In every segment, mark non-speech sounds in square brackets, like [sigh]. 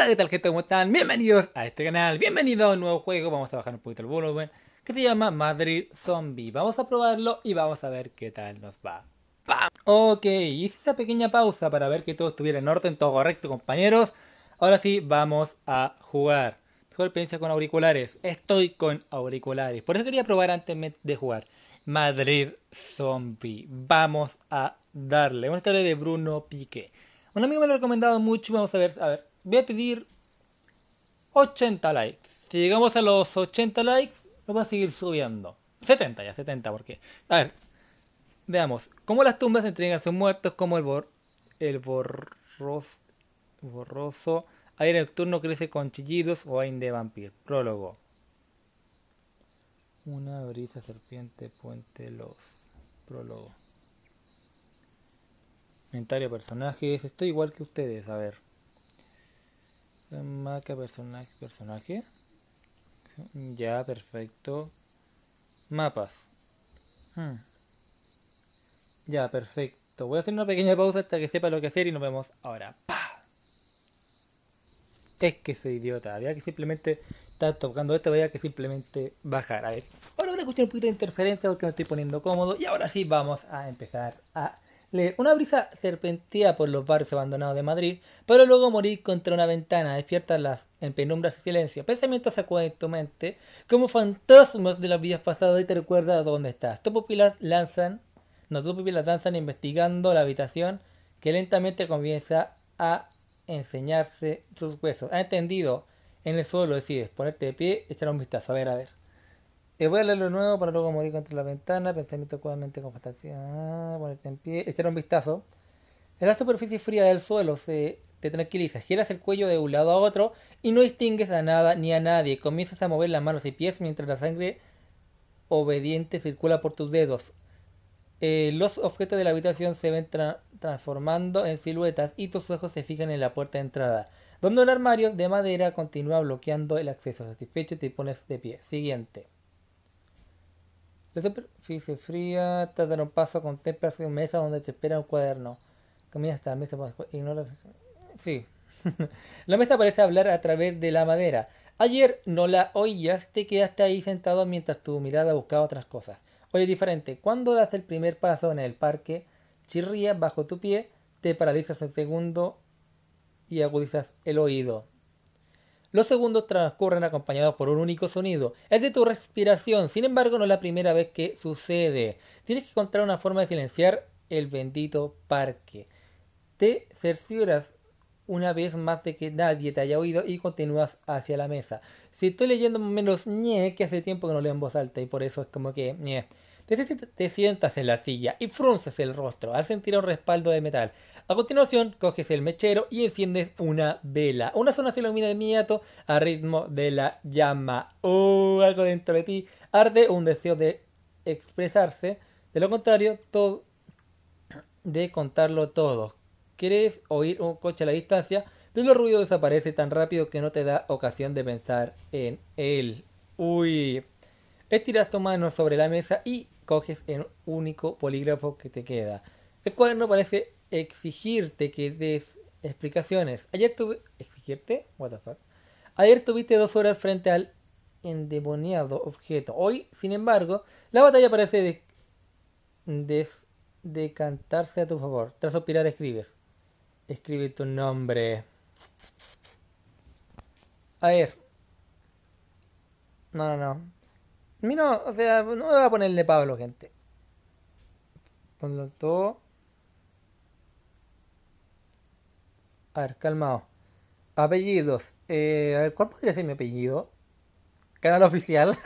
Hola ¿Qué tal gente? ¿Cómo están? Bienvenidos a este canal, bienvenido a un nuevo juego, vamos a bajar un poquito el volumen, que se llama Madrid Zombie. Vamos a probarlo y vamos a ver qué tal nos va. Ok, hice esa pequeña pausa para ver que todo estuviera en orden, todo correcto compañeros. Ahora sí, vamos a jugar. Mejor experiencia con auriculares, estoy con auriculares, por eso quería probar antes de jugar. Madrid Zombie, vamos a darle una historia de Bruno Pique. Un amigo me lo ha recomendado mucho, vamos a ver, a ver, voy a pedir 80 likes. Si llegamos a los 80 likes, lo va a seguir subiendo. 70 ya, 70 porque... A ver, veamos. Cómo las tumbas entregan a sus muertos, ¿Cómo el, bor el borroso, borroso aire nocturno crece con chillidos o hay de vampir. Prólogo. Una brisa serpiente, puente los. Prólogo. Inventario personajes. Estoy igual que ustedes, a ver. Maca, personaje, personaje. Ya, perfecto. Mapas. Hmm. Ya, perfecto. Voy a hacer una pequeña pausa hasta que sepa lo que hacer y nos vemos ahora. Es que soy idiota. Había que simplemente estar tocando esto, había que simplemente bajar. A ver, ahora voy a escuchar un poquito de interferencia porque me estoy poniendo cómodo. Y ahora sí, vamos a empezar a una brisa serpentea por los barrios abandonados de Madrid, pero luego morir contra una ventana, despiertas en penumbras y silencio. Pensamientos acuden en tu mente como fantasmas de las vidas pasadas y te recuerda dónde estás. Tus pupilas lanzan, no, tus pupilas danzan investigando la habitación que lentamente comienza a enseñarse sus huesos. Ha entendido en el suelo, decides ponerte de pie, echar un vistazo, a ver, a ver. Voy a leerlo lo nuevo para luego morir contra la ventana. Pensamiento cuevamente con fantasía. ponerte en pie. Echar un vistazo. En la superficie fría del suelo se te tranquiliza. giras el cuello de un lado a otro y no distingues a nada ni a nadie. Comienzas a mover las manos y pies mientras la sangre obediente circula por tus dedos. Eh, los objetos de la habitación se ven transformando en siluetas y tus ojos se fijan en la puerta de entrada, donde un armario de madera continúa bloqueando el acceso. Satisfecho te pones de pie. Siguiente. La superficie fría, te un paso, mesa donde te espera un cuaderno. la Sí. [laughs] la mesa parece hablar a través de la madera. Ayer no la oías, te quedaste ahí sentado mientras tu mirada buscaba otras cosas. oye diferente. Cuando das el primer paso en el parque, chirrías bajo tu pie, te paralizas el segundo y agudizas el oído. Los segundos transcurren acompañados por un único sonido, Es de tu respiración. Sin embargo, no es la primera vez que sucede. Tienes que encontrar una forma de silenciar el bendito parque. Te cercioras una vez más de que nadie te haya oído y continúas hacia la mesa. Si estoy leyendo menos ñe, que hace tiempo que no leo en voz alta y por eso es como que ñe. Te, sientas en la silla y frunces el rostro al sentir un respaldo de metal. A continuación, coges el mechero y enciendes una vela. Una zona se ilumina de inmediato a ritmo de la llama. Oh, algo dentro de ti arde un deseo de expresarse. De lo contrario, todo de contarlo todo. Quieres oír un coche a la distancia, pero el ruido desaparece tan rápido que no te da ocasión de pensar en él. Uy. Estiras tu mano sobre la mesa y coges el único polígrafo que te queda. El cuaderno parece exigirte que des explicaciones. Ayer tuve... ¿Exigirte? What the fuck? Ayer tuviste dos horas frente al endemoniado objeto. Hoy, sin embargo, la batalla parece de... decantarse a tu favor. Tras aspirar, escribes. Escribe tu nombre. A ver. No, no, no. Mira, o sea, no voy a ponerle Pablo, gente. Ponlo todo. A ver, calmado. Apellidos. Eh, a ver, ¿cuál podría ser mi apellido? Canal oficial.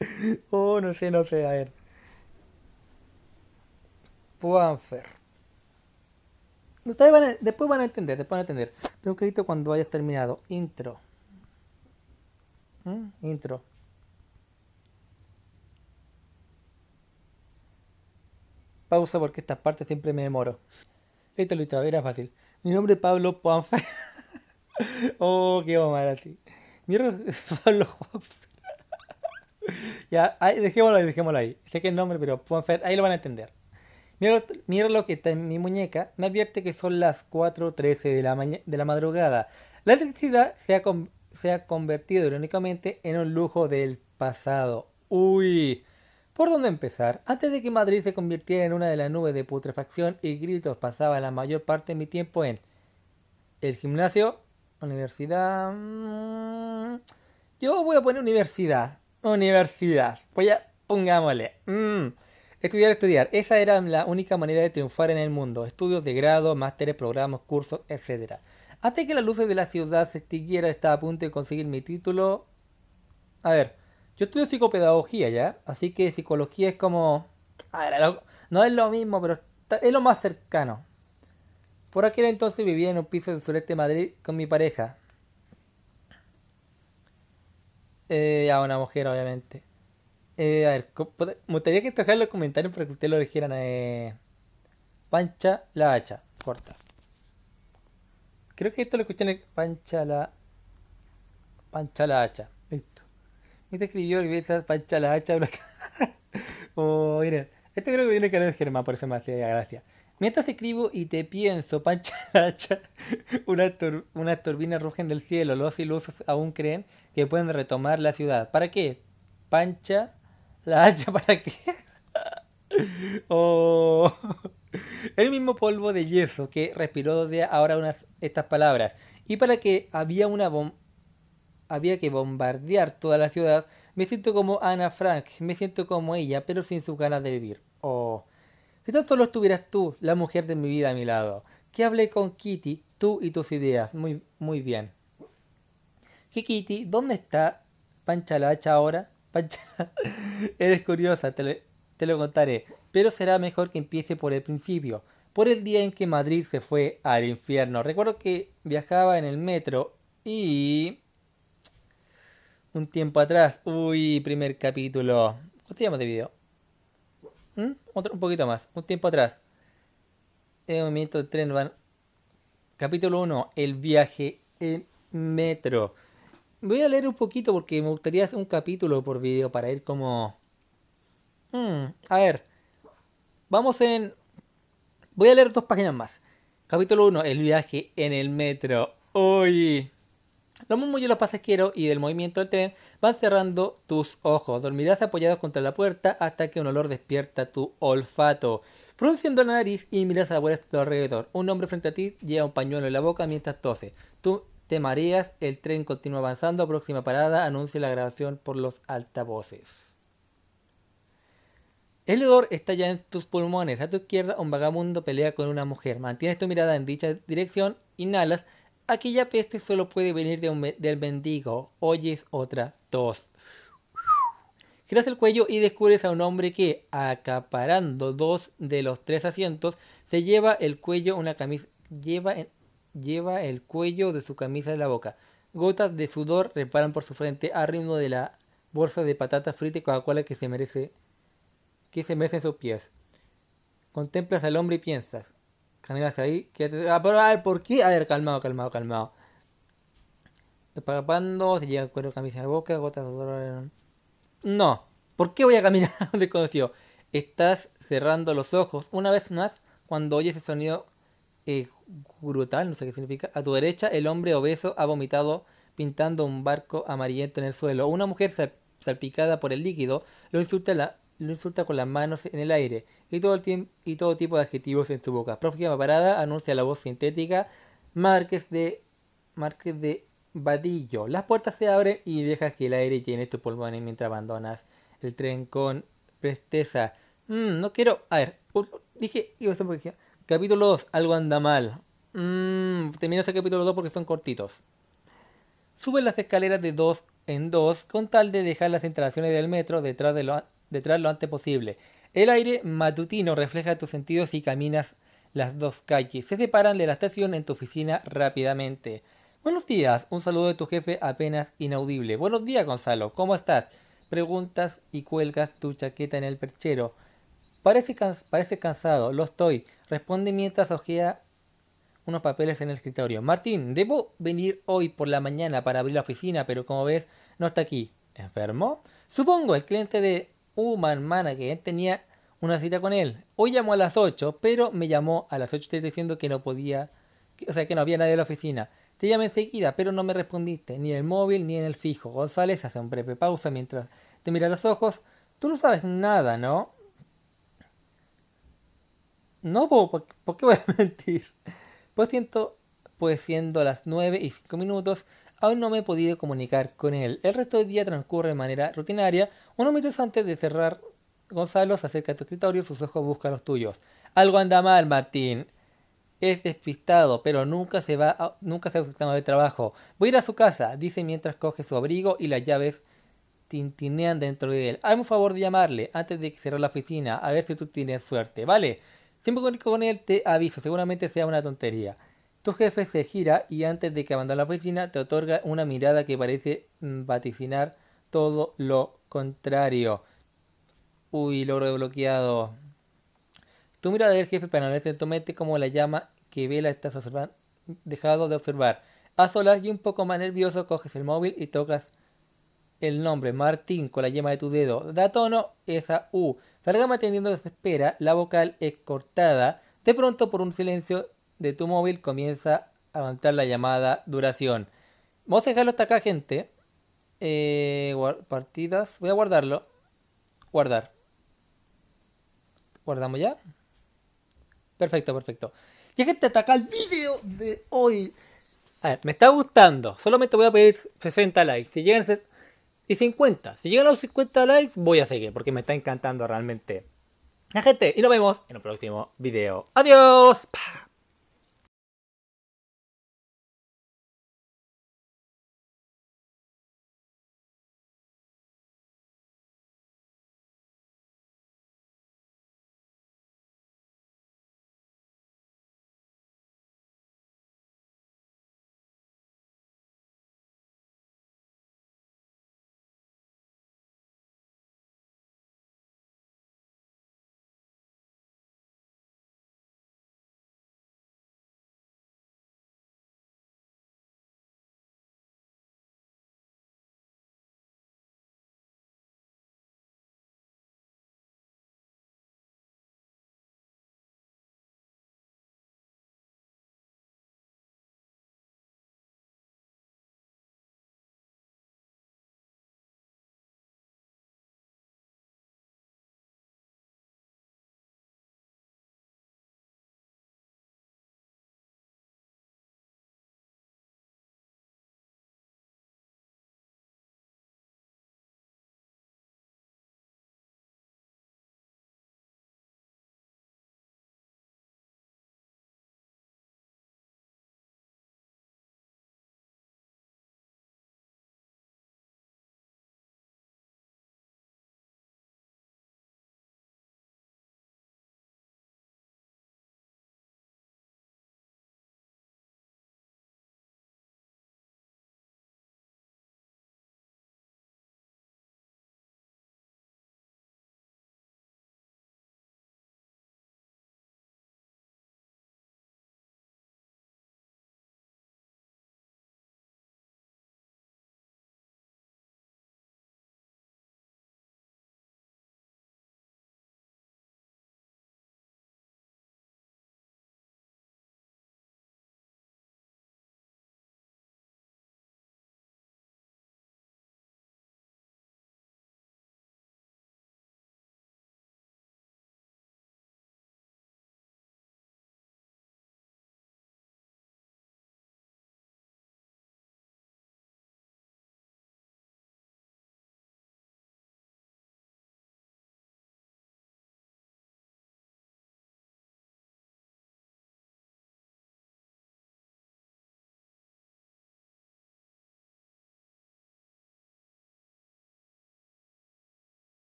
[laughs] oh, no sé, no sé. A ver. Puanfer. Ustedes van a, después van a entender, después van a entender. Tengo que cuando hayas terminado. Intro. ¿Mm? Intro. pausa porque esta parte siempre me demoro. Listo, listo, era fácil. Mi nombre es Pablo Juanfer. [laughs] oh, qué mamar así. Mi es [laughs] Pablo Juanfer. [laughs] ya, ahí, dejémoslo ahí, dejémoslo ahí. Sé que el nombre, pero Juanfer, ahí lo van a entender. Mi lo que está en mi muñeca me advierte que son las 4.13 de la, de la madrugada. La electricidad se ha, se ha convertido irónicamente en un lujo del pasado. Uy, ¿Por dónde empezar? Antes de que Madrid se convirtiera en una de las nubes de putrefacción y gritos, pasaba la mayor parte de mi tiempo en el gimnasio, universidad. Mm, yo voy a poner universidad. Universidad. Pues ya, pongámosle. Mm, estudiar, estudiar. Esa era la única manera de triunfar en el mundo. Estudios de grado, másteres, programas, cursos, etc. Hasta que las luces de la ciudad se estaba a punto de conseguir mi título. A ver, yo estudio psicopedagogía ya, así que psicología es como. A ver, no es lo mismo, pero es lo más cercano. Por aquel entonces vivía en un piso del sureste de Madrid con mi pareja. Eh, a una mujer, obviamente. Eh, a ver, me gustaría que en los comentarios para que ustedes lo dijeran. Eh. Pancha la hacha, corta. Creo que esto lo escuché en Pancha la. Pancha la hacha. Este la hacha por me gracia. Mientras escribo y te pienso, pancha la hacha, [laughs] unas una turbinas rugen del cielo. Los ilusos aún creen que pueden retomar la ciudad. ¿Para qué? Pancha la hacha, [laughs] ¿para qué? [laughs] Oh. El mismo polvo de yeso que respiró de ahora unas, estas palabras. Y para que había una, bomba había que bombardear toda la ciudad, me siento como Ana Frank, me siento como ella, pero sin sus ganas de vivir. Oh, si tan solo estuvieras tú, la mujer de mi vida, a mi lado, que hablé con Kitty, tú y tus ideas, muy, muy bien. ¿Qué Kitty? ¿Dónde está Panchalacha ahora? [laughs] pancha eres curiosa, te te lo contaré, pero será mejor que empiece por el principio por el día en que Madrid se fue al infierno. Recuerdo que viajaba en el metro y un tiempo atrás. Uy, primer capítulo. ¿Cuánto llamas de video? ¿Mm? un poquito más, un tiempo atrás. El movimiento del tren van. Capítulo 1, el viaje en metro. Voy a leer un poquito porque me gustaría hacer un capítulo por video para ir como... Mm, a ver. Vamos en... Voy a leer dos páginas más. Capítulo 1, el viaje en el metro. Uy. Los murmullos, los pasajeros y del movimiento del tren van cerrando tus ojos. Dormirás apoyados contra la puerta hasta que un olor despierta tu olfato. produciendo la nariz y miras a tu alrededor. Un hombre frente a ti lleva un pañuelo en la boca mientras tose. Tú te mareas, el tren continúa avanzando. Próxima parada, anuncia la grabación por los altavoces. El olor está ya en tus pulmones. A tu izquierda, un vagabundo pelea con una mujer. Mantienes tu mirada en dicha dirección, inhalas, Aquella peste solo puede venir del mendigo. Oyes otra tos. Giras el cuello y descubres a un hombre que, acaparando dos de los tres asientos, se lleva el cuello una camisa. Lleva, lleva el cuello de su camisa en la boca. Gotas de sudor reparan por su frente a ritmo de la bolsa de patatas fritas y Coca-Cola que se merece. que se en sus pies. Contemplas al hombre y piensas, caminas ahí. Quédate. Ah, ¿por qué? A ver, calmado, calmado, calmado. Escapando, se llega cuero camisa boca, gotas No. ¿Por qué voy a caminar [laughs] Estás cerrando los ojos. Una vez más, cuando oyes ese sonido eh, brutal, no sé qué significa, a tu derecha el hombre obeso ha vomitado pintando un barco amarillento en el suelo. Una mujer salpicada por el líquido lo insulta, lo insulta con las manos en el aire y todo, el y todo tipo de adjetivos en su boca. Próxima parada anuncia la voz sintética Márquez de, Márquez de Vadillo. Las puertas se abren y dejas que el aire llene tus pulmones mientras abandonas el tren con presteza. Mmm, no quiero. A ver, dije. Capítulo 2, algo anda mal. Mmm, termina ese capítulo 2 porque son cortitos. sube las escaleras de dos en dos con tal de dejar las instalaciones del metro detrás, de lo, detrás lo antes posible. El aire matutino refleja tus sentidos y caminas las dos calles. Se separan de la estación en tu oficina rápidamente. Buenos días, un saludo de tu jefe apenas inaudible. Buenos días, Gonzalo, ¿cómo estás? Preguntas y cuelgas tu chaqueta en el perchero. Parece, parece cansado, lo estoy. Responde mientras ojea unos papeles en el escritorio. Martín, debo venir hoy por la mañana para abrir la oficina, pero como ves, no está aquí. ¿Enfermo? Supongo, el cliente de hermana que tenía una cita con él. Hoy llamó a las 8, pero me llamó a las 8 diciendo que no podía, o sea, que no había nadie en la oficina. Te llamé enseguida, pero no me respondiste, ni en el móvil ni en el fijo. González hace un breve pausa mientras te mira a los ojos. Tú no sabes nada, ¿no? No, ¿por, qué voy a [laughs] mentir? pues siento siendo las 9 y 5 minutos, aún no me he podido comunicar con él. El resto del día transcurre de manera rutinaria. Unos minutos antes de cerrar, Gonzalo se acerca a tu escritorio, sus ojos buscan los tuyos. Algo anda mal, Martín. Es despistado, pero nunca se va, nunca se ausenta de trabajo. Voy a ir a su casa, dice mientras coge su abrigo y las llaves tintinean dentro de él. Hazme un favor de llamarle antes de que cerrar la oficina, a ver si tú tienes suerte, ¿vale? Siempre con él te aviso, seguramente sea una tontería. Tu jefe se gira y antes de que abandone la oficina te otorga una mirada que parece mm, vaticinar todo lo contrario. Uy, logro desbloqueado. Tu mirada del jefe permanece en tu mente como la llama que vela estás observando, dejado de observar. A solas y un poco más nervioso coges el móvil y tocas el nombre Martín con la yema de tu dedo. Da tono esa U. Salga manteniendo desespera, la vocal es cortada. De pronto, por un silencio tu móvil comienza a aumentar la llamada duración. Vamos a dejarlo hasta acá, gente. Eh, partidas. Voy a guardarlo. Guardar. Guardamos ya. Perfecto, perfecto. Ya gente, hasta acá el vídeo de hoy. A ver, me está gustando. Solamente voy a pedir 60 likes. Si llegan y 50. Si llegan los 50 likes, voy a seguir porque me está encantando realmente. La gente, y nos vemos en el próximo video. Adiós.